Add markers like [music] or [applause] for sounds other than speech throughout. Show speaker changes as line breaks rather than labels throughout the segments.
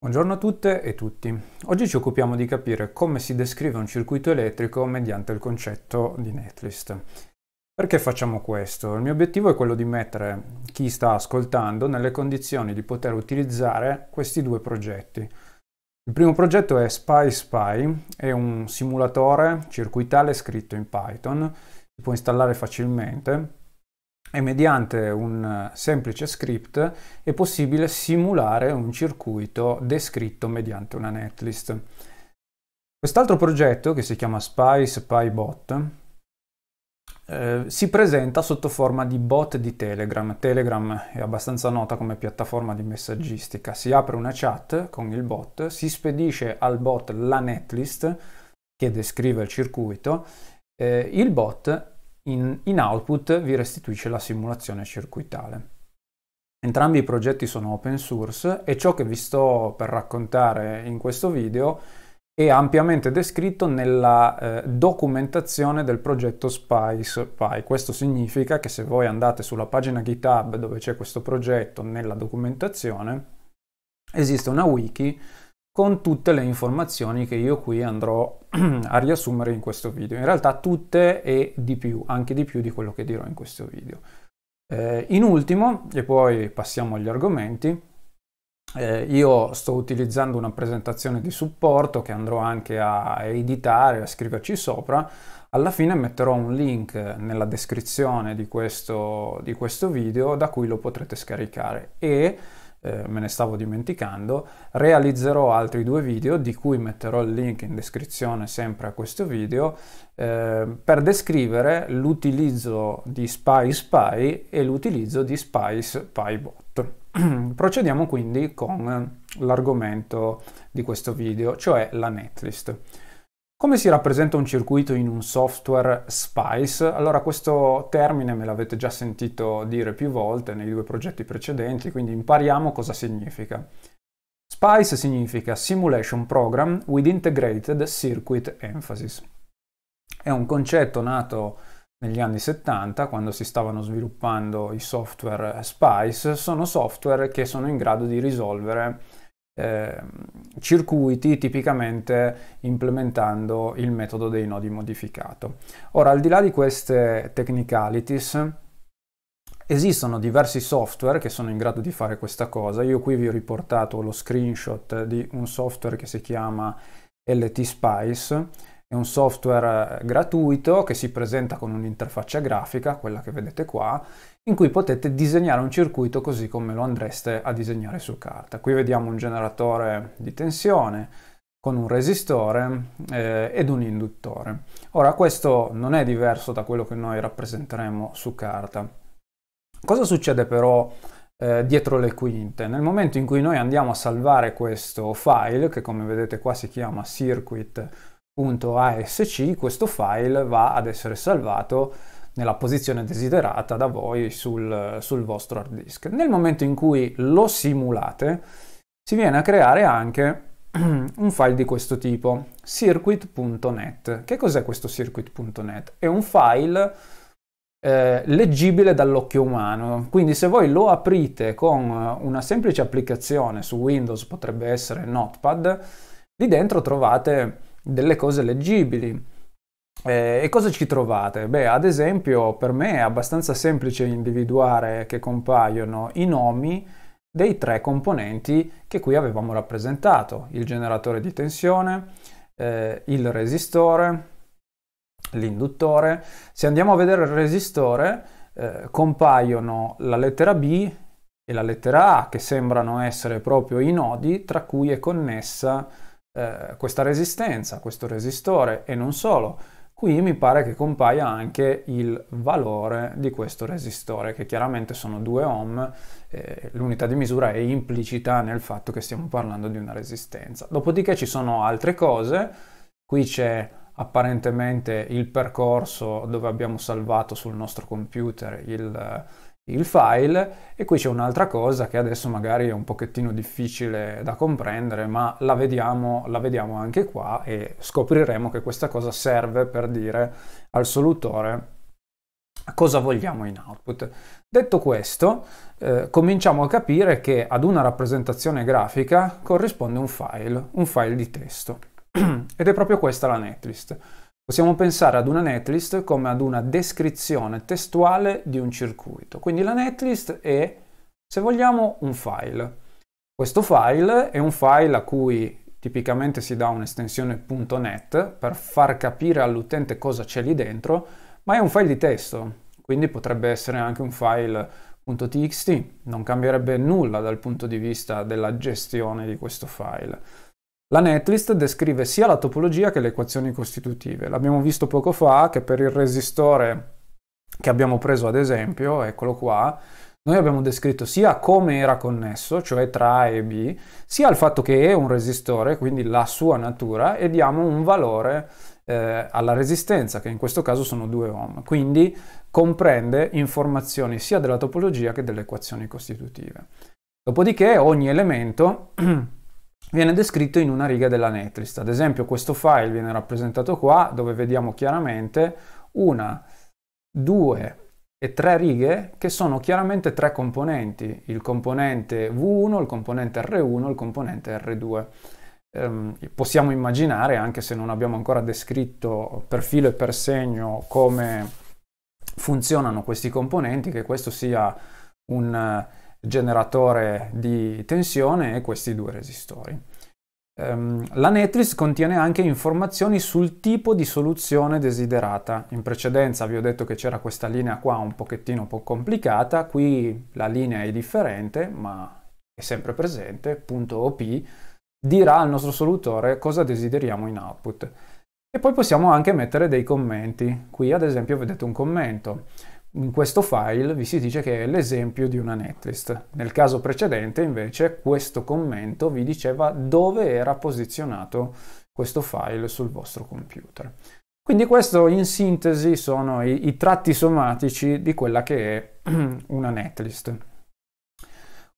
Buongiorno a tutte e tutti. Oggi ci occupiamo di capire come si descrive un circuito elettrico mediante il concetto di netlist. Perché facciamo questo? Il mio obiettivo è quello di mettere chi sta ascoltando nelle condizioni di poter utilizzare questi due progetti. Il primo progetto è SpySpy, è un simulatore circuitale scritto in Python, si può installare facilmente e mediante un eh, semplice script è possibile simulare un circuito descritto mediante una netlist. Quest'altro progetto, che si chiama Spice PyBot, eh, si presenta sotto forma di bot di Telegram. Telegram è abbastanza nota come piattaforma di messaggistica. Si apre una chat con il bot, si spedisce al bot la netlist che descrive il circuito. Eh, il bot in, in output vi restituisce la simulazione circuitale. Entrambi i progetti sono open source e ciò che vi sto per raccontare in questo video è ampiamente descritto nella eh, documentazione del progetto Spice Pie. Questo significa che se voi andate sulla pagina GitHub dove c'è questo progetto nella documentazione, esiste una wiki con tutte le informazioni che io qui andrò [clears throat] a riassumere in questo video. In realtà tutte e di più, anche di più di quello che dirò in questo video. Eh, in ultimo, e poi passiamo agli argomenti, eh, io sto utilizzando una presentazione di supporto che andrò anche a editare, a scriverci sopra. Alla fine metterò un link nella descrizione di questo, di questo video da cui lo potrete scaricare e eh, me ne stavo dimenticando, realizzerò altri due video di cui metterò il link in descrizione sempre a questo video eh, per descrivere l'utilizzo di SpySpy e l'utilizzo di SpySpyBot. [clears throat] Procediamo quindi con l'argomento di questo video, cioè la netlist. Come si rappresenta un circuito in un software SPICE? Allora questo termine me l'avete già sentito dire più volte nei due progetti precedenti, quindi impariamo cosa significa. SPICE significa Simulation Program with Integrated Circuit Emphasis. È un concetto nato negli anni 70, quando si stavano sviluppando i software SPICE, sono software che sono in grado di risolvere Ehm, circuiti tipicamente implementando il metodo dei nodi modificato. Ora, al di là di queste technicalities, esistono diversi software che sono in grado di fare questa cosa. Io qui vi ho riportato lo screenshot di un software che si chiama LT Spice. È un software gratuito che si presenta con un'interfaccia grafica, quella che vedete qua, in cui potete disegnare un circuito così come lo andreste a disegnare su carta. Qui vediamo un generatore di tensione con un resistore eh, ed un induttore. Ora questo non è diverso da quello che noi rappresenteremo su carta. Cosa succede però eh, dietro le quinte? Nel momento in cui noi andiamo a salvare questo file, che come vedete qua si chiama circuit.asc, questo file va ad essere salvato nella posizione desiderata da voi sul, sul vostro hard disk. Nel momento in cui lo simulate, si viene a creare anche [clears throat] un file di questo tipo, circuit.net. Che cos'è questo circuit.net? È un file eh, leggibile dall'occhio umano. Quindi se voi lo aprite con una semplice applicazione su Windows, potrebbe essere Notepad, lì dentro trovate delle cose leggibili. Eh, e cosa ci trovate? Beh, ad esempio, per me è abbastanza semplice individuare che compaiono i nomi dei tre componenti che qui avevamo rappresentato, il generatore di tensione, eh, il resistore, l'induttore. Se andiamo a vedere il resistore, eh, compaiono la lettera B e la lettera A, che sembrano essere proprio i nodi tra cui è connessa eh, questa resistenza, questo resistore, e non solo Qui mi pare che compaia anche il valore di questo resistore, che chiaramente sono 2 ohm, eh, l'unità di misura è implicita nel fatto che stiamo parlando di una resistenza. Dopodiché ci sono altre cose, qui c'è apparentemente il percorso dove abbiamo salvato sul nostro computer il il file e qui c'è un'altra cosa che adesso magari è un pochettino difficile da comprendere ma la vediamo, la vediamo anche qua e scopriremo che questa cosa serve per dire al solutore cosa vogliamo in output. Detto questo, eh, cominciamo a capire che ad una rappresentazione grafica corrisponde un file, un file di testo [clears throat] ed è proprio questa la netlist. Possiamo pensare ad una netlist come ad una descrizione testuale di un circuito. Quindi la netlist è, se vogliamo, un file. Questo file è un file a cui tipicamente si dà un'estensione .net per far capire all'utente cosa c'è lì dentro, ma è un file di testo, quindi potrebbe essere anche un file .txt, non cambierebbe nulla dal punto di vista della gestione di questo file. La netlist descrive sia la topologia che le equazioni costitutive. L'abbiamo visto poco fa che per il resistore che abbiamo preso ad esempio, eccolo qua, noi abbiamo descritto sia come era connesso, cioè tra A e B, sia il fatto che è un resistore, quindi la sua natura, e diamo un valore eh, alla resistenza, che in questo caso sono 2 ohm. Quindi comprende informazioni sia della topologia che delle equazioni costitutive. Dopodiché ogni elemento [clears throat] viene descritto in una riga della netlist. Ad esempio questo file viene rappresentato qua dove vediamo chiaramente una, due e tre righe che sono chiaramente tre componenti, il componente V1, il componente R1 e il componente R2. Ehm, possiamo immaginare, anche se non abbiamo ancora descritto per filo e per segno come funzionano questi componenti, che questo sia un generatore di tensione e questi due resistori. Ehm, la netlist contiene anche informazioni sul tipo di soluzione desiderata. In precedenza vi ho detto che c'era questa linea qua un pochettino un po' complicata, qui la linea è differente ma è sempre presente, punto OP, dirà al nostro solutore cosa desideriamo in output. E poi possiamo anche mettere dei commenti. Qui ad esempio vedete un commento. In questo file vi si dice che è l'esempio di una netlist. Nel caso precedente invece questo commento vi diceva dove era posizionato questo file sul vostro computer. Quindi questo in sintesi sono i, i tratti somatici di quella che è [clears throat] una netlist.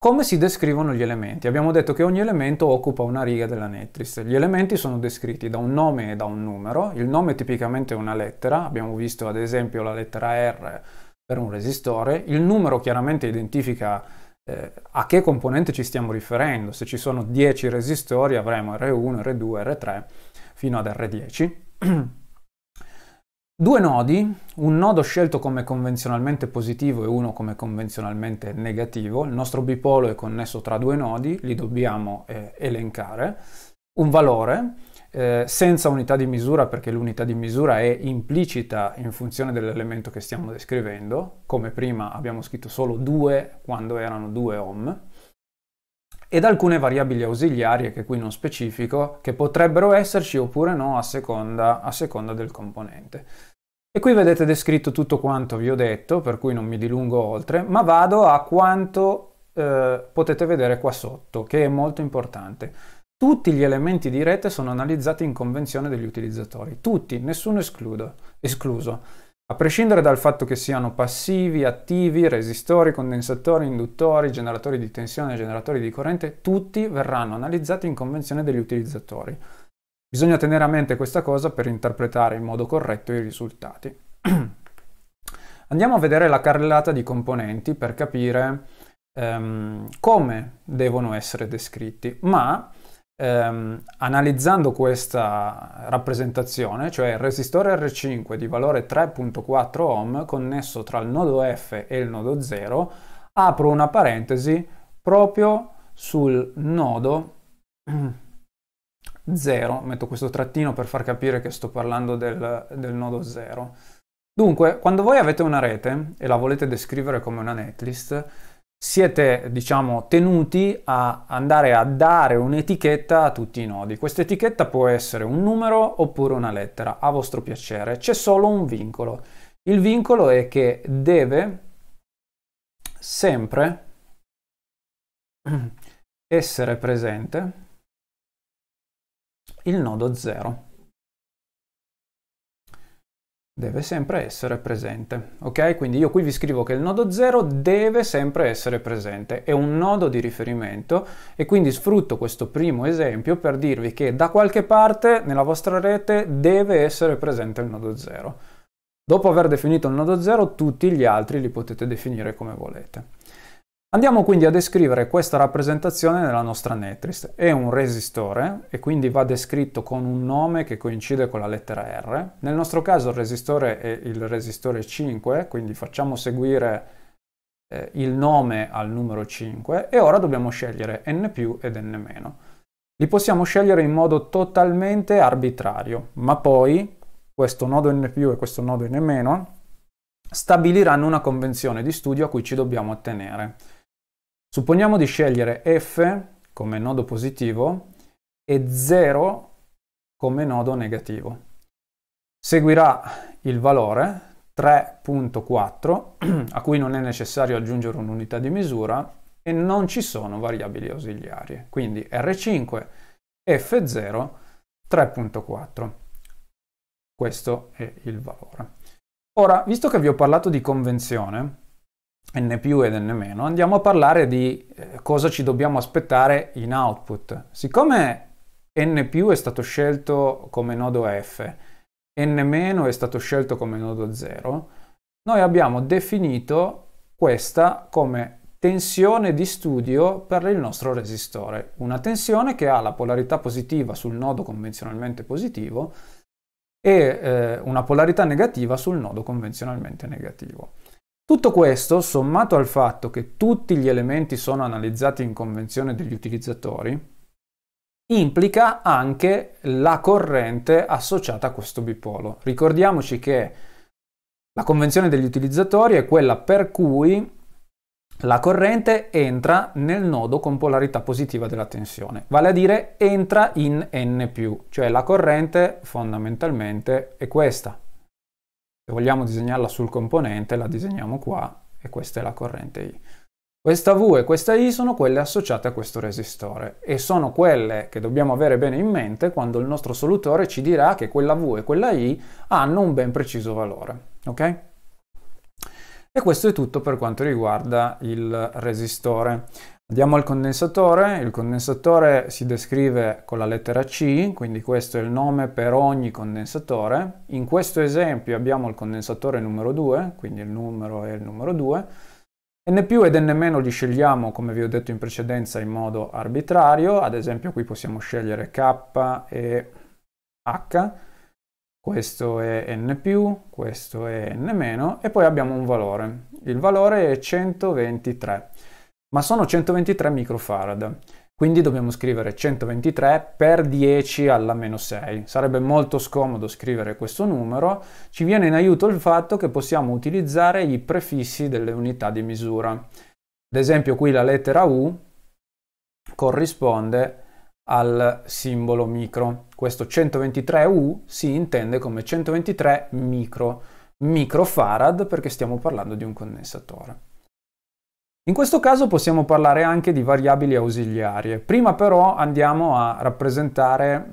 Come si descrivono gli elementi? Abbiamo detto che ogni elemento occupa una riga della netlist. Gli elementi sono descritti da un nome e da un numero. Il nome è tipicamente è una lettera, abbiamo visto ad esempio la lettera R per un resistore. Il numero chiaramente identifica eh, a che componente ci stiamo riferendo. Se ci sono 10 resistori avremo R1, R2, R3 fino ad R10. [clears throat] Due nodi, un nodo scelto come convenzionalmente positivo e uno come convenzionalmente negativo, il nostro bipolo è connesso tra due nodi, li dobbiamo eh, elencare, un valore eh, senza unità di misura perché l'unità di misura è implicita in funzione dell'elemento che stiamo descrivendo, come prima abbiamo scritto solo 2 quando erano 2 ohm, ed alcune variabili ausiliarie che qui non specifico, che potrebbero esserci oppure no a seconda, a seconda del componente. E qui vedete descritto tutto quanto vi ho detto, per cui non mi dilungo oltre, ma vado a quanto eh, potete vedere qua sotto, che è molto importante. Tutti gli elementi di rete sono analizzati in convenzione degli utilizzatori, tutti, nessuno escludo, escluso. A prescindere dal fatto che siano passivi, attivi, resistori, condensatori, induttori, generatori di tensione, generatori di corrente, tutti verranno analizzati in convenzione degli utilizzatori. Bisogna tenere a mente questa cosa per interpretare in modo corretto i risultati. [clears throat] Andiamo a vedere la carrellata di componenti per capire ehm, come devono essere descritti, ma ehm, analizzando questa rappresentazione, cioè il resistore R5 di valore 3.4 ohm connesso tra il nodo F e il nodo 0, apro una parentesi proprio sul nodo [clears throat] 0, metto questo trattino per far capire che sto parlando del, del nodo 0. Dunque, quando voi avete una rete e la volete descrivere come una netlist, siete diciamo tenuti a andare a dare un'etichetta a tutti i nodi. Questa etichetta può essere un numero oppure una lettera, a vostro piacere. C'è solo un vincolo. Il vincolo è che deve sempre [clears throat] essere presente il nodo 0 deve sempre essere presente. Ok? Quindi io qui vi scrivo che il nodo 0 deve sempre essere presente, è un nodo di riferimento e quindi sfrutto questo primo esempio per dirvi che da qualche parte nella vostra rete deve essere presente il nodo 0. Dopo aver definito il nodo 0, tutti gli altri li potete definire come volete. Andiamo quindi a descrivere questa rappresentazione nella nostra netlist. È un resistore e quindi va descritto con un nome che coincide con la lettera R. Nel nostro caso il resistore è il resistore 5, quindi facciamo seguire eh, il nome al numero 5 e ora dobbiamo scegliere n più ed n meno. Li possiamo scegliere in modo totalmente arbitrario, ma poi questo nodo n più e questo nodo n meno stabiliranno una convenzione di studio a cui ci dobbiamo attenere. Supponiamo di scegliere f come nodo positivo e 0 come nodo negativo. Seguirà il valore 3.4 [clears throat] a cui non è necessario aggiungere un'unità di misura e non ci sono variabili ausiliarie. Quindi R5, F0, 3.4. Questo è il valore. Ora, visto che vi ho parlato di convenzione, n più ed n meno, andiamo a parlare di eh, cosa ci dobbiamo aspettare in output. Siccome n più è stato scelto come nodo f, n meno è stato scelto come nodo 0, noi abbiamo definito questa come tensione di studio per il nostro resistore, una tensione che ha la polarità positiva sul nodo convenzionalmente positivo e eh, una polarità negativa sul nodo convenzionalmente negativo. Tutto questo, sommato al fatto che tutti gli elementi sono analizzati in convenzione degli utilizzatori, implica anche la corrente associata a questo bipolo. Ricordiamoci che la convenzione degli utilizzatori è quella per cui la corrente entra nel nodo con polarità positiva della tensione, vale a dire entra in N+, cioè la corrente fondamentalmente è questa. Se vogliamo disegnarla sul componente, la disegniamo qua e questa è la corrente I. Questa V e questa I sono quelle associate a questo resistore e sono quelle che dobbiamo avere bene in mente quando il nostro solutore ci dirà che quella V e quella I hanno un ben preciso valore. Ok? E questo è tutto per quanto riguarda il resistore. Andiamo al condensatore, il condensatore si descrive con la lettera C, quindi questo è il nome per ogni condensatore. In questo esempio abbiamo il condensatore numero 2, quindi il numero è il numero 2. N più ed N meno li scegliamo, come vi ho detto in precedenza, in modo arbitrario. Ad esempio qui possiamo scegliere K e H. Questo è N più, questo è N meno e poi abbiamo un valore. Il valore è 123 ma sono 123 microfarad. Quindi dobbiamo scrivere 123 per 10 alla meno 6. Sarebbe molto scomodo scrivere questo numero. Ci viene in aiuto il fatto che possiamo utilizzare i prefissi delle unità di misura. Ad esempio qui la lettera U corrisponde al simbolo micro. Questo 123U si intende come 123 micro. Microfarad perché stiamo parlando di un condensatore. In questo caso possiamo parlare anche di variabili ausiliarie. Prima però andiamo a rappresentare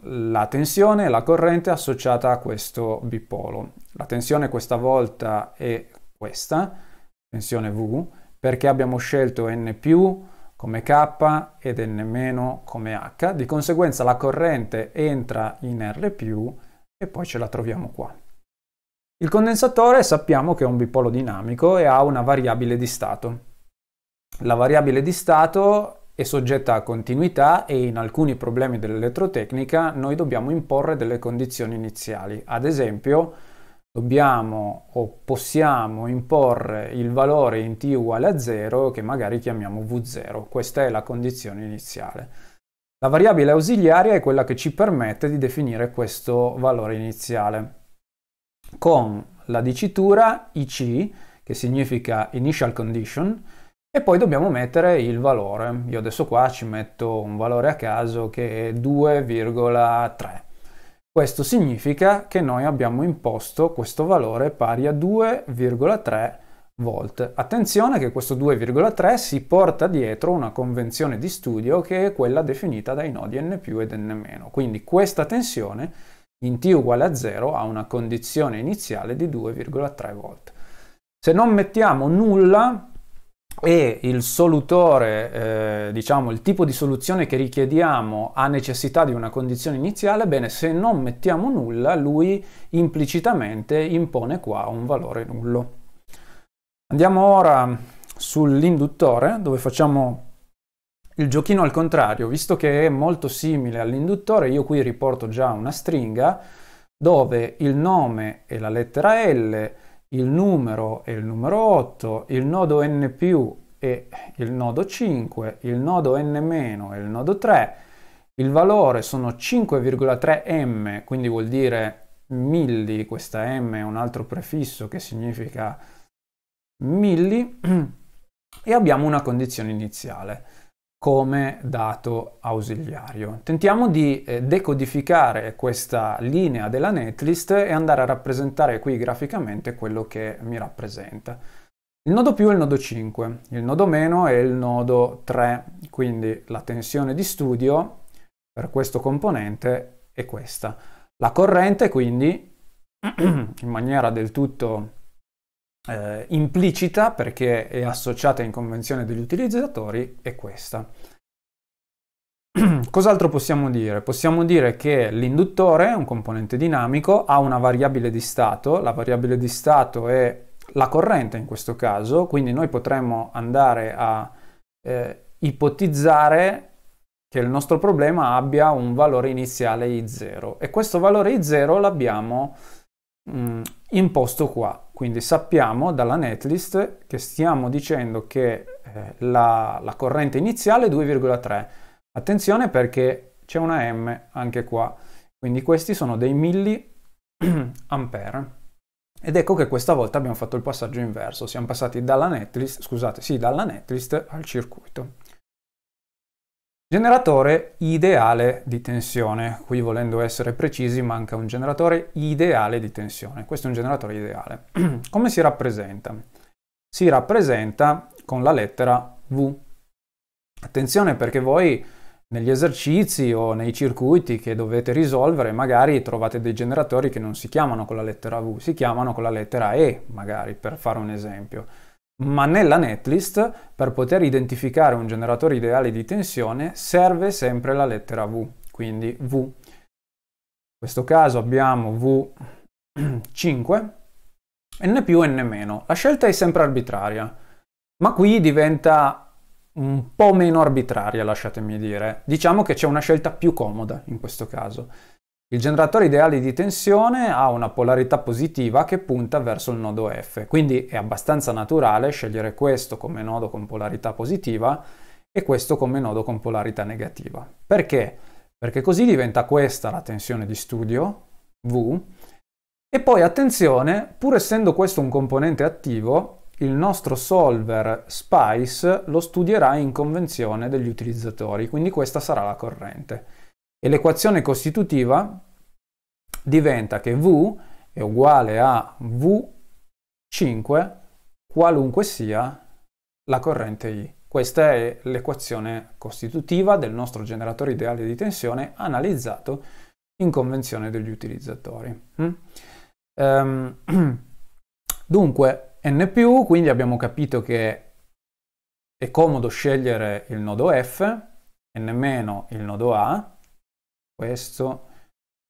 la tensione e la corrente associata a questo bipolo. La tensione questa volta è questa, tensione V, perché abbiamo scelto N più come K ed N meno come H, di conseguenza la corrente entra in R più e poi ce la troviamo qua. Il condensatore sappiamo che è un bipolo dinamico e ha una variabile di stato. La variabile di stato è soggetta a continuità e in alcuni problemi dell'elettrotecnica noi dobbiamo imporre delle condizioni iniziali. Ad esempio dobbiamo o possiamo imporre il valore in t uguale a 0 che magari chiamiamo v0. Questa è la condizione iniziale. La variabile ausiliaria è quella che ci permette di definire questo valore iniziale con la dicitura IC, che significa Initial Condition, e poi dobbiamo mettere il valore. Io adesso qua ci metto un valore a caso che è 2,3. Questo significa che noi abbiamo imposto questo valore pari a 2,3 volt. Attenzione che questo 2,3 si porta dietro una convenzione di studio che è quella definita dai nodi n più ed n meno. Quindi questa tensione in t uguale a 0 ha una condizione iniziale di 2,3 volt. Se non mettiamo nulla e il solutore, eh, diciamo il tipo di soluzione che richiediamo ha necessità di una condizione iniziale, bene, se non mettiamo nulla lui implicitamente impone qua un valore nullo. Andiamo ora sull'induttore dove facciamo il giochino al contrario, visto che è molto simile all'induttore, io qui riporto già una stringa dove il nome è la lettera L, il numero è il numero 8, il nodo n più è il nodo 5, il nodo n meno è il nodo 3, il valore sono 5,3 m, quindi vuol dire milli, questa m è un altro prefisso che significa milli, [clears throat] e abbiamo una condizione iniziale come dato ausiliario. Tentiamo di eh, decodificare questa linea della netlist e andare a rappresentare qui graficamente quello che mi rappresenta. Il nodo più è il nodo 5, il nodo meno è il nodo 3, quindi la tensione di studio per questo componente è questa. La corrente quindi, [clears throat] in maniera del tutto eh, implicita perché è associata in convenzione degli utilizzatori è questa. [clears throat] Cos'altro possiamo dire? Possiamo dire che l'induttore, un componente dinamico, ha una variabile di stato, la variabile di stato è la corrente in questo caso, quindi noi potremmo andare a eh, ipotizzare che il nostro problema abbia un valore iniziale I0 e questo valore I0 l'abbiamo mh, mm, imposto qua. Quindi sappiamo dalla netlist che stiamo dicendo che eh, la, la corrente iniziale è 2,3. Attenzione perché c'è una M anche qua. Quindi questi sono dei milliampere. [clears throat] Ed ecco che questa volta abbiamo fatto il passaggio inverso, siamo passati dalla netlist, scusate, sì, dalla netlist al circuito. Generatore ideale di tensione, qui volendo essere precisi manca un generatore ideale di tensione, questo è un generatore ideale. [clears throat] Come si rappresenta? Si rappresenta con la lettera V. Attenzione perché voi negli esercizi o nei circuiti che dovete risolvere magari trovate dei generatori che non si chiamano con la lettera V, si chiamano con la lettera E magari per fare un esempio. Ma nella netlist, per poter identificare un generatore ideale di tensione, serve sempre la lettera V, quindi V. In questo caso abbiamo V5, [clears throat] n più n meno. La scelta è sempre arbitraria, ma qui diventa un po' meno arbitraria, lasciatemi dire. Diciamo che c'è una scelta più comoda in questo caso. Il generatore ideale di tensione ha una polarità positiva che punta verso il nodo F, quindi è abbastanza naturale scegliere questo come nodo con polarità positiva e questo come nodo con polarità negativa. Perché? Perché così diventa questa la tensione di studio, V, e poi attenzione, pur essendo questo un componente attivo, il nostro solver Spice lo studierà in convenzione degli utilizzatori, quindi questa sarà la corrente e l'equazione costitutiva diventa che V è uguale a V5 qualunque sia la corrente I. Questa è l'equazione costitutiva del nostro generatore ideale di tensione analizzato in convenzione degli utilizzatori. Mm? Ehm, [clears throat] dunque, N+, quindi abbiamo capito che è comodo scegliere il nodo F, N- il nodo A, questo,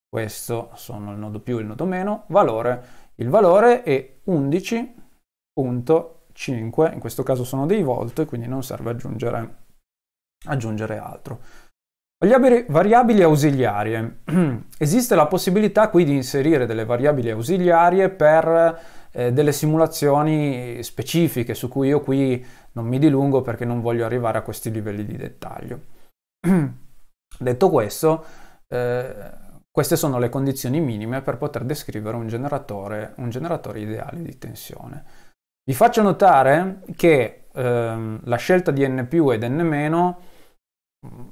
questo sono il nodo più e il nodo meno, valore, il valore è 11.5, in questo caso sono dei volt, quindi non serve aggiungere, aggiungere altro. Variabili ausiliarie. [clears throat] Esiste la possibilità qui di inserire delle variabili ausiliarie per eh, delle simulazioni specifiche su cui io qui non mi dilungo perché non voglio arrivare a questi livelli di dettaglio. [clears throat] Detto questo, eh, queste sono le condizioni minime per poter descrivere un generatore, un generatore ideale di tensione. Vi faccio notare che ehm, la scelta di n più ed n meno mm,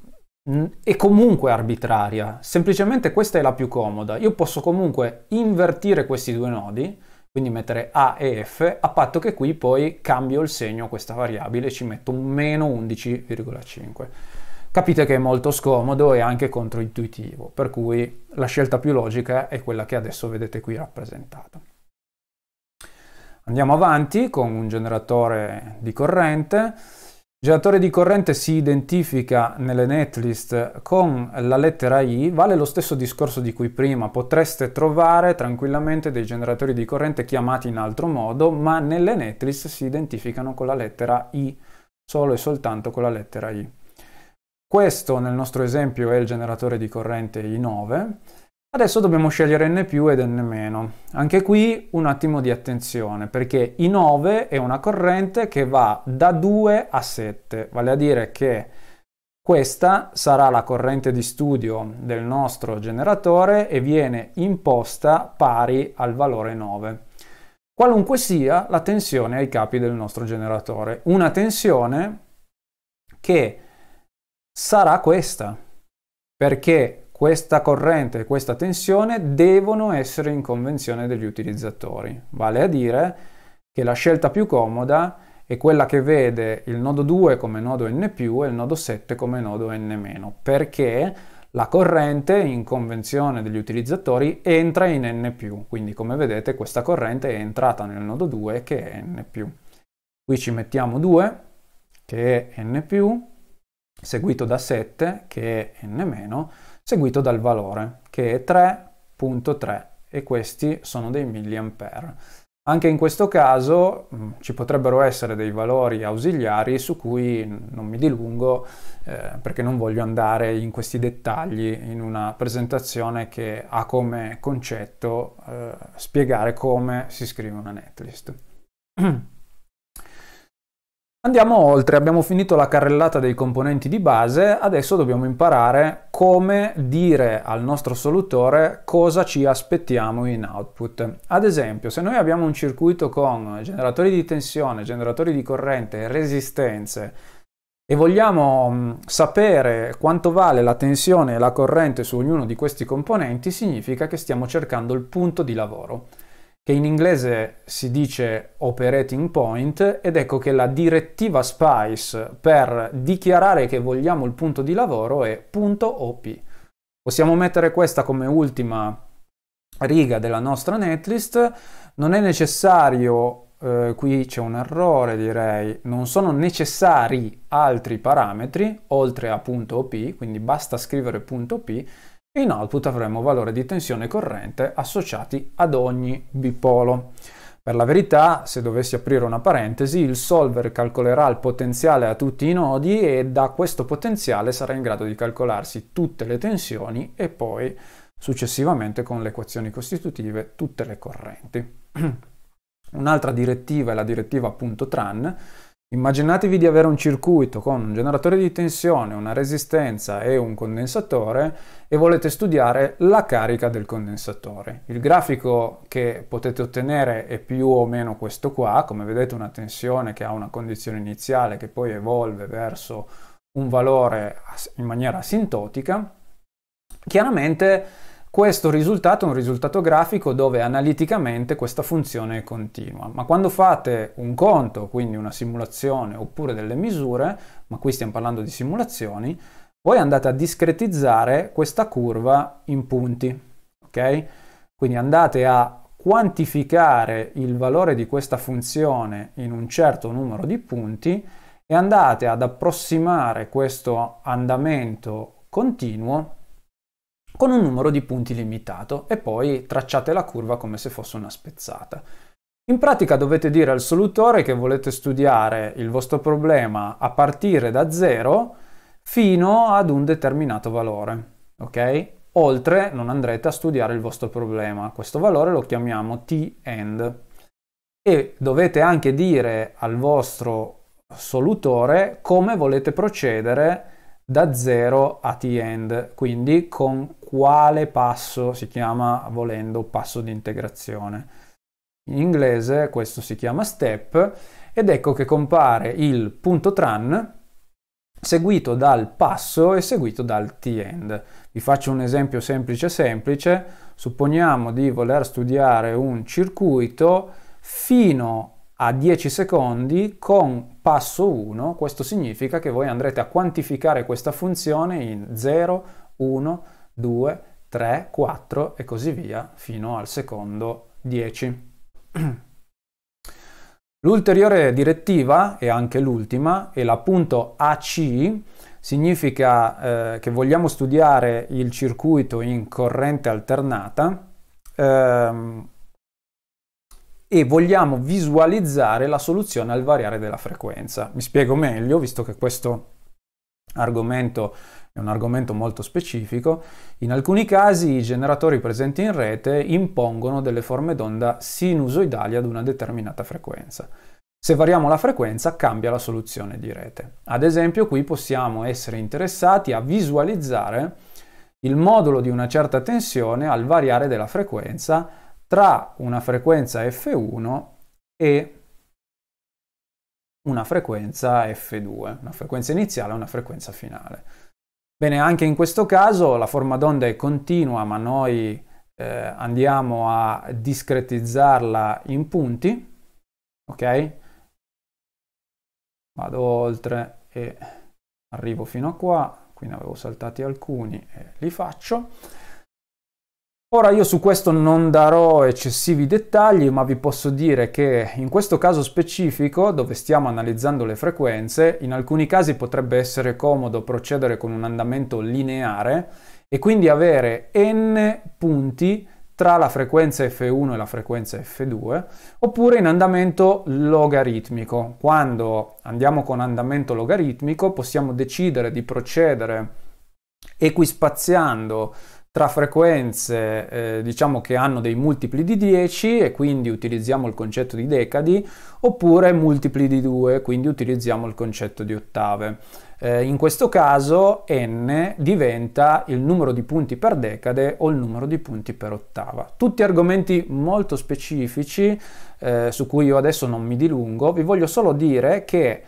mm, è comunque arbitraria, semplicemente questa è la più comoda. Io posso comunque invertire questi due nodi, quindi mettere A e F, a patto che qui poi cambio il segno a questa variabile e ci metto un meno 11,5 capite che è molto scomodo e anche controintuitivo, per cui la scelta più logica è quella che adesso vedete qui rappresentata. Andiamo avanti con un generatore di corrente. Il generatore di corrente si identifica nelle netlist con la lettera I, vale lo stesso discorso di cui prima, potreste trovare tranquillamente dei generatori di corrente chiamati in altro modo, ma nelle netlist si identificano con la lettera I, solo e soltanto con la lettera I. Questo nel nostro esempio è il generatore di corrente I9. Adesso dobbiamo scegliere N più ed N meno. Anche qui un attimo di attenzione perché I9 è una corrente che va da 2 a 7, vale a dire che questa sarà la corrente di studio del nostro generatore e viene imposta pari al valore 9. Qualunque sia la tensione ai capi del nostro generatore, una tensione che sarà questa, perché questa corrente e questa tensione devono essere in convenzione degli utilizzatori, vale a dire che la scelta più comoda è quella che vede il nodo 2 come nodo n e il nodo 7 come nodo n perché la corrente in convenzione degli utilizzatori entra in n+, quindi come vedete questa corrente è entrata nel nodo 2 che è n+. Qui ci mettiamo 2 che è n+, seguito da 7 che è n-, seguito dal valore che è 3.3 e questi sono dei milliampere. Anche in questo caso mh, mm, ci potrebbero essere dei valori ausiliari su cui non mi dilungo eh, perché non voglio andare in questi dettagli in una presentazione che ha come concetto eh, spiegare come si scrive una netlist. [clears throat] Andiamo oltre, abbiamo finito la carrellata dei componenti di base, adesso dobbiamo imparare come dire al nostro solutore cosa ci aspettiamo in output. Ad esempio, se noi abbiamo un circuito con generatori di tensione, generatori di corrente, resistenze e vogliamo mm, sapere quanto vale la tensione e la corrente su ognuno di questi componenti, significa che stiamo cercando il punto di lavoro che in inglese si dice operating point ed ecco che la direttiva SPICE per dichiarare che vogliamo il punto di lavoro è punto .op. Possiamo mettere questa come ultima riga della nostra netlist, non è necessario, eh, qui c'è un errore direi, non sono necessari altri parametri oltre a punto .op, quindi basta scrivere punto .op e in output avremo valore di tensione corrente associati ad ogni bipolo. Per la verità, se dovessi aprire una parentesi, il solver calcolerà il potenziale a tutti i nodi e da questo potenziale sarà in grado di calcolarsi tutte le tensioni e poi successivamente con le equazioni costitutive tutte le correnti. [clears throat] Un'altra direttiva è la direttiva .tran Immaginatevi di avere un circuito con un generatore di tensione, una resistenza e un condensatore e volete studiare la carica del condensatore. Il grafico che potete ottenere è più o meno questo qua, come vedete una tensione che ha una condizione iniziale che poi evolve verso un valore in maniera asintotica. Chiaramente questo risultato è un risultato grafico dove analiticamente questa funzione è continua, ma quando fate un conto, quindi una simulazione oppure delle misure, ma qui stiamo parlando di simulazioni, voi andate a discretizzare questa curva in punti, ok? Quindi andate a quantificare il valore di questa funzione in un certo numero di punti e andate ad approssimare questo andamento continuo con un numero di punti limitato e poi tracciate la curva come se fosse una spezzata. In pratica dovete dire al solutore che volete studiare il vostro problema a partire da zero fino ad un determinato valore, ok? Oltre non andrete a studiare il vostro problema, questo valore lo chiamiamo t-end e dovete anche dire al vostro solutore come volete procedere da 0 a t-end, quindi con quale passo si chiama, volendo, passo di integrazione. In inglese questo si chiama step ed ecco che compare il punto tran seguito dal passo e seguito dal t-end. Vi faccio un esempio semplice semplice. Supponiamo di voler studiare un circuito fino a 10 secondi con passo 1, questo significa che voi andrete a quantificare questa funzione in 0, 1, 2, 3, 4 e così via fino al secondo 10. [clears throat] L'ulteriore direttiva, e anche l'ultima, è la punto AC, significa eh, che vogliamo studiare il circuito in corrente alternata. Ehm, e vogliamo visualizzare la soluzione al variare della frequenza. Mi spiego meglio, visto che questo argomento è un argomento molto specifico, in alcuni casi i generatori presenti in rete impongono delle forme d'onda sinusoidali ad una determinata frequenza. Se variamo la frequenza cambia la soluzione di rete. Ad esempio qui possiamo essere interessati a visualizzare il modulo di una certa tensione al variare della frequenza tra una frequenza F1 e una frequenza F2, una frequenza iniziale e una frequenza finale. Bene, anche in questo caso la forma d'onda è continua, ma noi eh, andiamo a discretizzarla in punti, ok? Vado oltre e arrivo fino a qua, qui ne avevo saltati alcuni e li faccio. Ora io su questo non darò eccessivi dettagli, ma vi posso dire che in questo caso specifico, dove stiamo analizzando le frequenze, in alcuni casi potrebbe essere comodo procedere con un andamento lineare e quindi avere n punti tra la frequenza F1 e la frequenza F2, oppure in andamento logaritmico. Quando andiamo con andamento logaritmico possiamo decidere di procedere equispaziando tra frequenze eh, diciamo che hanno dei multipli di 10 e quindi utilizziamo il concetto di decadi oppure multipli di 2 quindi utilizziamo il concetto di ottave. Eh, in questo caso n diventa il numero di punti per decade o il numero di punti per ottava. Tutti argomenti molto specifici eh, su cui io adesso non mi dilungo, vi voglio solo dire che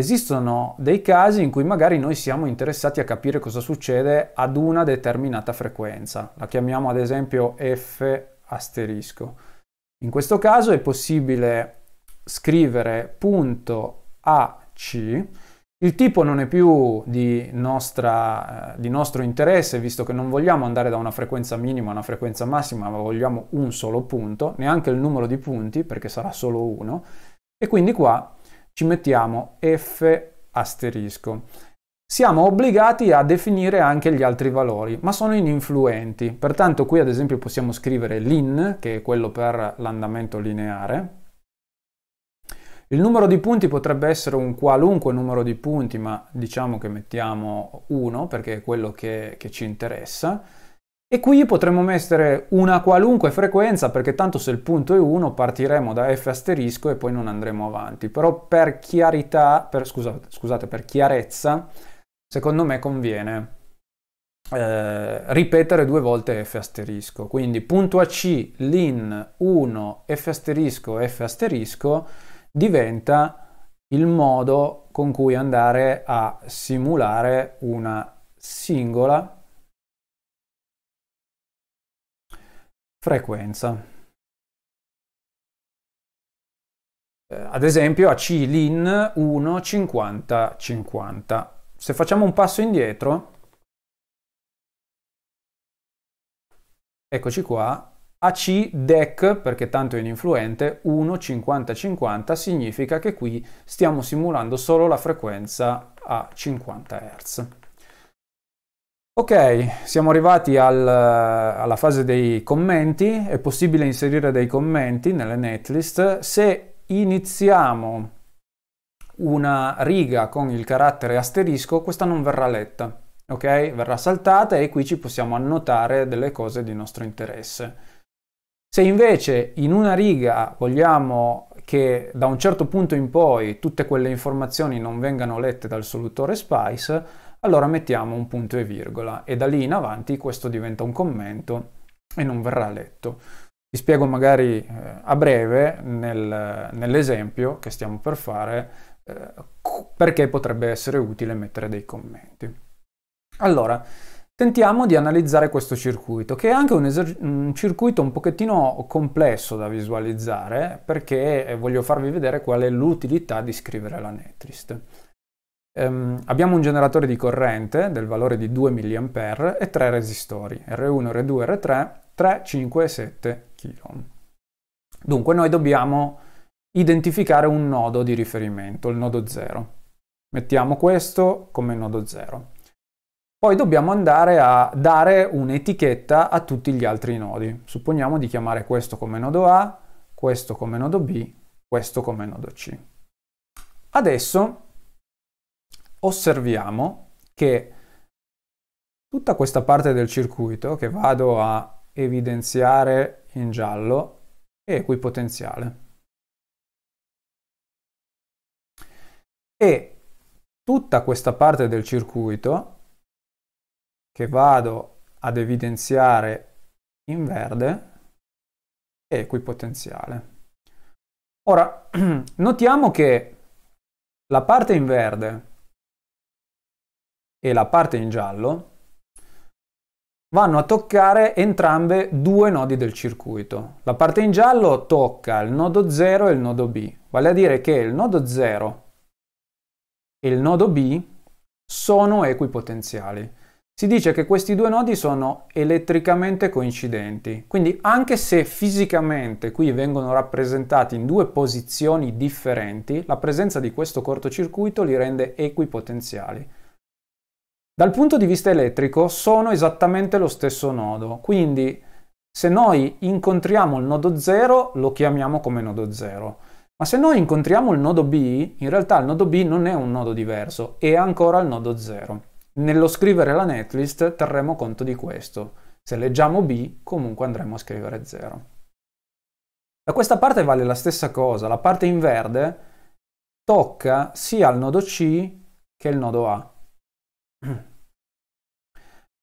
Esistono dei casi in cui magari noi siamo interessati a capire cosa succede ad una determinata frequenza, la chiamiamo ad esempio F asterisco. In questo caso è possibile scrivere punto AC, il tipo non è più di, nostra, eh, di nostro interesse, visto che non vogliamo andare da una frequenza minima a una frequenza massima, ma vogliamo un solo punto, neanche il numero di punti, perché sarà solo uno, e quindi qua ci mettiamo F asterisco. Siamo obbligati a definire anche gli altri valori, ma sono ininfluenti. Pertanto qui ad esempio possiamo scrivere l'in, che è quello per l'andamento lineare. Il numero di punti potrebbe essere un qualunque numero di punti, ma diciamo che mettiamo 1 perché è quello che, che ci interessa. E qui potremmo mettere una qualunque frequenza perché tanto se il punto è 1 partiremo da f asterisco e poi non andremo avanti. Però per chiarità, per, scusate, scusate, per chiarezza, secondo me conviene eh, ripetere due volte f asterisco. Quindi punto AC lin 1 f asterisco f asterisco diventa il modo con cui andare a simulare una singola frequenza frequenza. Eh, ad esempio a lin 1 50 50. Se facciamo un passo indietro, eccoci qua, AC DEC, perché tanto è un influente, 1 50 50 significa che qui stiamo simulando solo la frequenza a 50 Hz. Ok, siamo arrivati al, alla fase dei commenti, è possibile inserire dei commenti nelle netlist. Se iniziamo una riga con il carattere asterisco, questa non verrà letta, ok? Verrà saltata e qui ci possiamo annotare delle cose di nostro interesse. Se invece in una riga vogliamo che da un certo punto in poi tutte quelle informazioni non vengano lette dal solutore Spice, allora mettiamo un punto e virgola e da lì in avanti questo diventa un commento e non verrà letto. Vi spiego magari eh, a breve nel, nell'esempio che stiamo per fare eh, perché potrebbe essere utile mettere dei commenti. Allora, tentiamo di analizzare questo circuito, che è anche un, eser- un circuito un pochettino complesso da visualizzare perché eh, voglio farvi vedere qual è l'utilità di scrivere la netlist ehm, abbiamo un generatore di corrente del valore di 2 mA e tre resistori, R1, R2, R3, 3, 5 e 7 kΩ. Dunque noi dobbiamo identificare un nodo di riferimento, il nodo 0. Mettiamo questo come nodo 0. Poi dobbiamo andare a dare un'etichetta a tutti gli altri nodi. Supponiamo di chiamare questo come nodo A, questo come nodo B, questo come nodo C. Adesso osserviamo che tutta questa parte del circuito che vado a evidenziare in giallo è equipotenziale. E tutta questa parte del circuito che vado ad evidenziare in verde è equipotenziale. Ora, [clears throat] notiamo che la parte in verde e la parte in giallo vanno a toccare entrambe due nodi del circuito. La parte in giallo tocca il nodo 0 e il nodo B, vale a dire che il nodo 0 e il nodo B sono equipotenziali. Si dice che questi due nodi sono elettricamente coincidenti, quindi anche se fisicamente qui vengono rappresentati in due posizioni differenti, la presenza di questo cortocircuito li rende equipotenziali. Dal punto di vista elettrico sono esattamente lo stesso nodo, quindi se noi incontriamo il nodo 0 lo chiamiamo come nodo 0, ma se noi incontriamo il nodo B, in realtà il nodo B non è un nodo diverso, è ancora il nodo 0. Nello scrivere la netlist terremo conto di questo. Se leggiamo B, comunque andremo a scrivere 0. Da questa parte vale la stessa cosa, la parte in verde tocca sia il nodo C che il nodo A. [clears throat]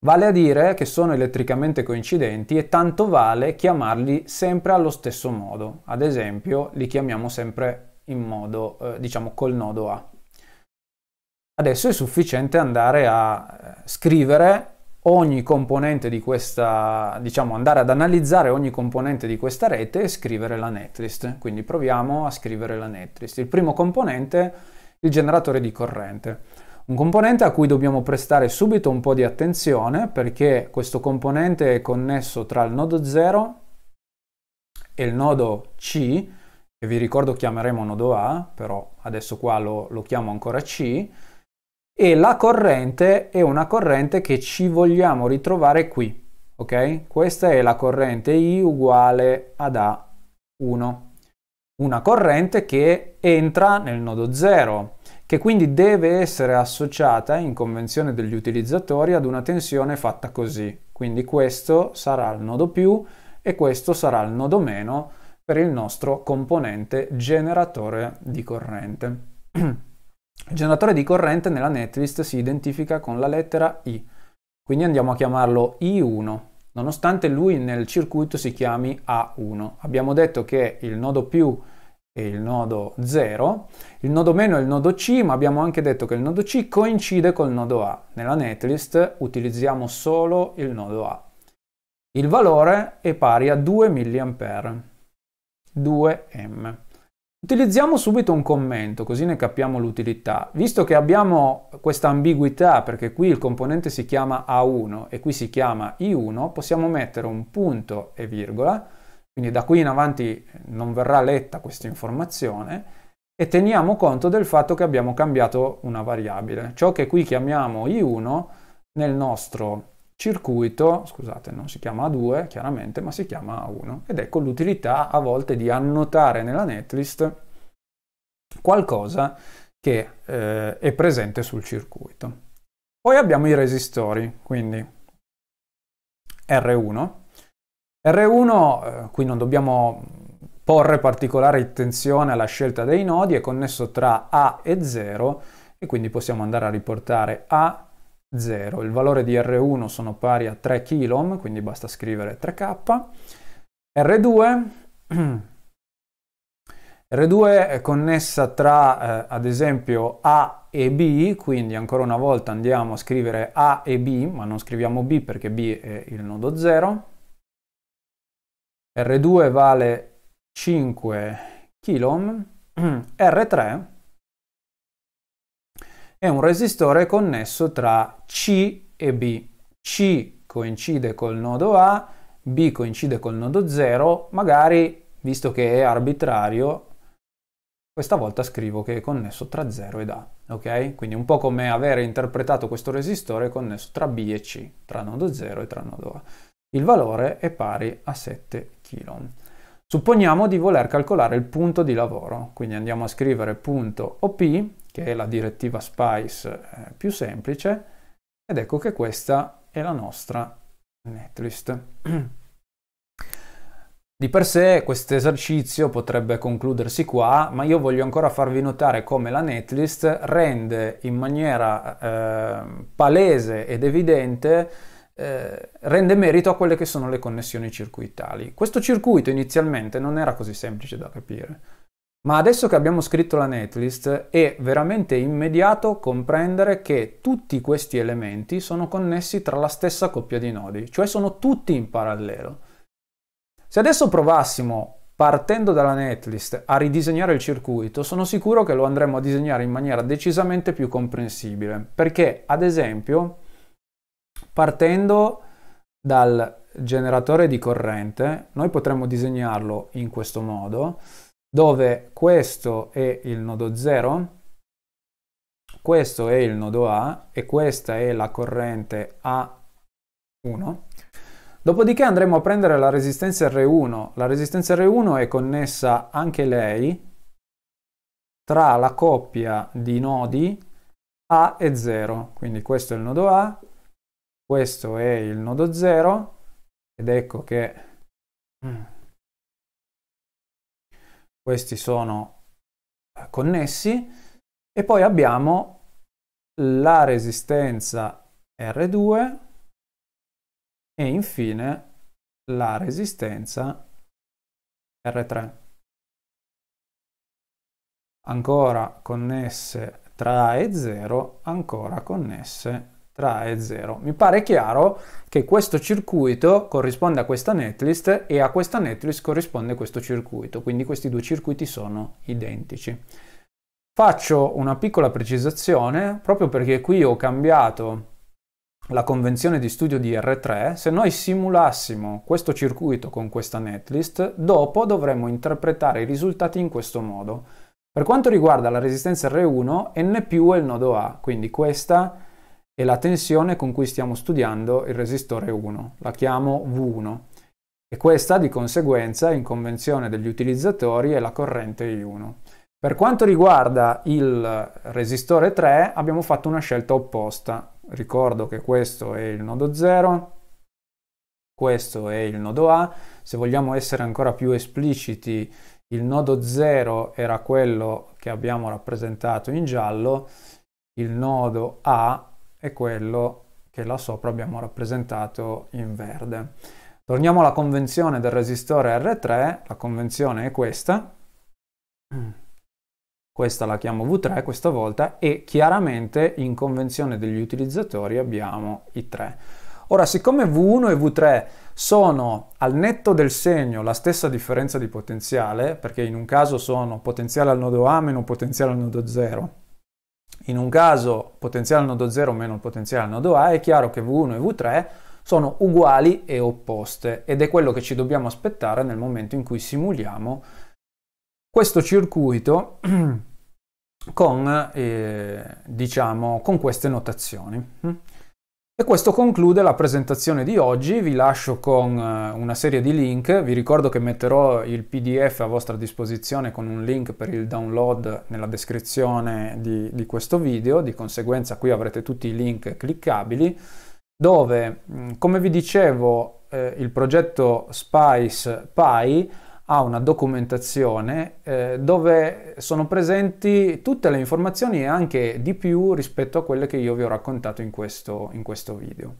Vale a dire che sono elettricamente coincidenti e tanto vale chiamarli sempre allo stesso modo. Ad esempio, li chiamiamo sempre in modo, eh, diciamo, col nodo A. Adesso è sufficiente andare a eh, scrivere ogni componente di questa, diciamo, andare ad analizzare ogni componente di questa rete e scrivere la netlist. Quindi proviamo a scrivere la netlist. Il primo componente, il generatore di corrente. Un componente a cui dobbiamo prestare subito un po' di attenzione perché questo componente è connesso tra il nodo 0 e il nodo C, che vi ricordo chiameremo nodo A, però adesso qua lo, lo chiamo ancora C, e la corrente è una corrente che ci vogliamo ritrovare qui, ok? Questa è la corrente I uguale ad A1, una corrente che entra nel nodo 0, che quindi deve essere associata in convenzione degli utilizzatori ad una tensione fatta così. Quindi questo sarà il nodo più e questo sarà il nodo meno per il nostro componente generatore di corrente. il generatore di corrente nella netlist si identifica con la lettera I, quindi andiamo a chiamarlo I1, nonostante lui nel circuito si chiami A1. Abbiamo detto che il nodo più il nodo 0, il nodo meno è il nodo C, ma abbiamo anche detto che il nodo C coincide col nodo A. Nella netlist utilizziamo solo il nodo A. Il valore è pari a 2 mA, 2M. Utilizziamo subito un commento, così ne capiamo l'utilità. Visto che abbiamo questa ambiguità, perché qui il componente si chiama A1 e qui si chiama I1, possiamo mettere un punto e virgola, quindi da qui in avanti non verrà letta questa informazione e teniamo conto del fatto che abbiamo cambiato una variabile. Ciò che qui chiamiamo I1 nel nostro circuito, scusate, non si chiama A2 chiaramente, ma si chiama A1. Ed ecco l'utilità a volte di annotare nella netlist qualcosa che eh, è presente sul circuito. Poi abbiamo i resistori, quindi R1 R1, eh, qui non dobbiamo porre particolare attenzione alla scelta dei nodi, è connesso tra A e 0 e quindi possiamo andare a riportare A 0. Il valore di R1 sono pari a 3 kilo, quindi basta scrivere 3K. R2, R2 è connessa tra eh, ad esempio A e B, quindi ancora una volta andiamo a scrivere A e B, ma non scriviamo B perché B è il nodo 0. R2 vale 5 kOhm, R3 è un resistore connesso tra C e B. C coincide col nodo A, B coincide col nodo 0, magari, visto che è arbitrario, questa volta scrivo che è connesso tra 0 ed A, ok? Quindi un po' come avere interpretato questo resistore connesso tra B e C, tra nodo 0 e tra nodo A. Il valore è pari a 7 kg. Supponiamo di voler calcolare il punto di lavoro, quindi andiamo a scrivere punto OP, che è la direttiva SPICE eh, più semplice, ed ecco che questa è la nostra netlist. [clears throat] Di per sé questo esercizio potrebbe concludersi qua, ma io voglio ancora farvi notare come la netlist rende in maniera eh, palese ed evidente eh, rende merito a quelle che sono le connessioni circuitali. Questo circuito inizialmente non era così semplice da capire, ma adesso che abbiamo scritto la netlist è veramente immediato comprendere che tutti questi elementi sono connessi tra la stessa coppia di nodi, cioè sono tutti in parallelo. Se adesso provassimo partendo dalla netlist a ridisegnare il circuito, sono sicuro che lo andremo a disegnare in maniera decisamente più comprensibile, perché ad esempio Partendo dal generatore di corrente, noi potremmo disegnarlo in questo modo, dove questo è il nodo 0, questo è il nodo A e questa è la corrente A1. Dopodiché andremo a prendere la resistenza R1. La resistenza R1 è connessa anche lei tra la coppia di nodi A e 0. Quindi questo è il nodo A, questo è il nodo 0 ed ecco che mm, questi sono eh, connessi e poi abbiamo la resistenza R2 e infine la resistenza R3 ancora connesse tra A e 0 ancora connesse 3 e 0. Mi pare chiaro che questo circuito corrisponde a questa netlist e a questa netlist corrisponde questo circuito, quindi questi due circuiti sono identici. Faccio una piccola precisazione proprio perché qui ho cambiato la convenzione di studio di R3, se noi simulassimo questo circuito con questa netlist, dopo dovremmo interpretare i risultati in questo modo. Per quanto riguarda la resistenza R1, N più è il nodo A, quindi questa e la tensione con cui stiamo studiando il resistore 1, la chiamo V1, e questa di conseguenza in convenzione degli utilizzatori è la corrente I1. Per quanto riguarda il resistore 3 abbiamo fatto una scelta opposta, ricordo che questo è il nodo 0, questo è il nodo A, se vogliamo essere ancora più espliciti il nodo 0 era quello che abbiamo rappresentato in giallo, il nodo A è quello che là sopra abbiamo rappresentato in verde. Torniamo alla convenzione del resistore R3, la convenzione è questa, questa la chiamo V3 questa volta e chiaramente in convenzione degli utilizzatori abbiamo i 3. Ora, siccome V1 e V3 sono al netto del segno la stessa differenza di potenziale, perché in un caso sono potenziale al nodo A meno potenziale al nodo 0, in un caso potenziale nodo 0 meno il potenziale nodo A, è chiaro che V1 e V3 sono uguali e opposte ed è quello che ci dobbiamo aspettare nel momento in cui simuliamo questo circuito [clears throat] con, eh, diciamo, con queste notazioni. E questo conclude la presentazione di oggi, vi lascio con eh, una serie di link, vi ricordo che metterò il PDF a vostra disposizione con un link per il download nella descrizione di, di questo video, di conseguenza qui avrete tutti i link cliccabili, dove mm, come vi dicevo eh, il progetto Spice Pie ha una documentazione eh, dove sono presenti tutte le informazioni e anche di più rispetto a quelle che io vi ho raccontato in questo, in questo video.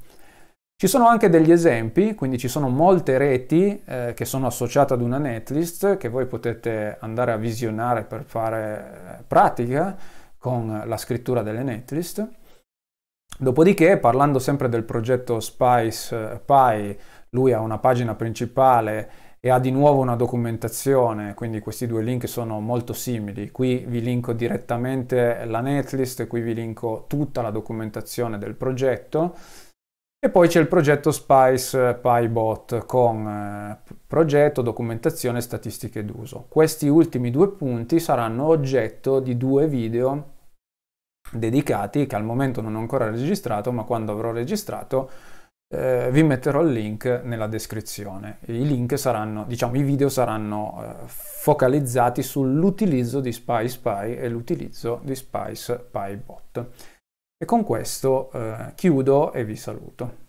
Ci sono anche degli esempi, quindi ci sono molte reti eh, che sono associate ad una netlist che voi potete andare a visionare per fare eh, pratica con la scrittura delle netlist. Dopodiché, parlando sempre del progetto Spice SpicePy, eh, lui ha una pagina principale e ha di nuovo una documentazione, quindi questi due link sono molto simili. Qui vi linko direttamente la netlist, qui vi linko tutta la documentazione del progetto. E poi c'è il progetto Spice eh, PyBot con eh, progetto, documentazione e statistiche d'uso. Questi ultimi due punti saranno oggetto di due video dedicati che al momento non ho ancora registrato, ma quando avrò registrato eh, vi metterò il link nella descrizione. I link saranno, diciamo, i video saranno eh, focalizzati sull'utilizzo di SpySpy e l'utilizzo di SpySpyBot. E con questo eh, chiudo e vi saluto.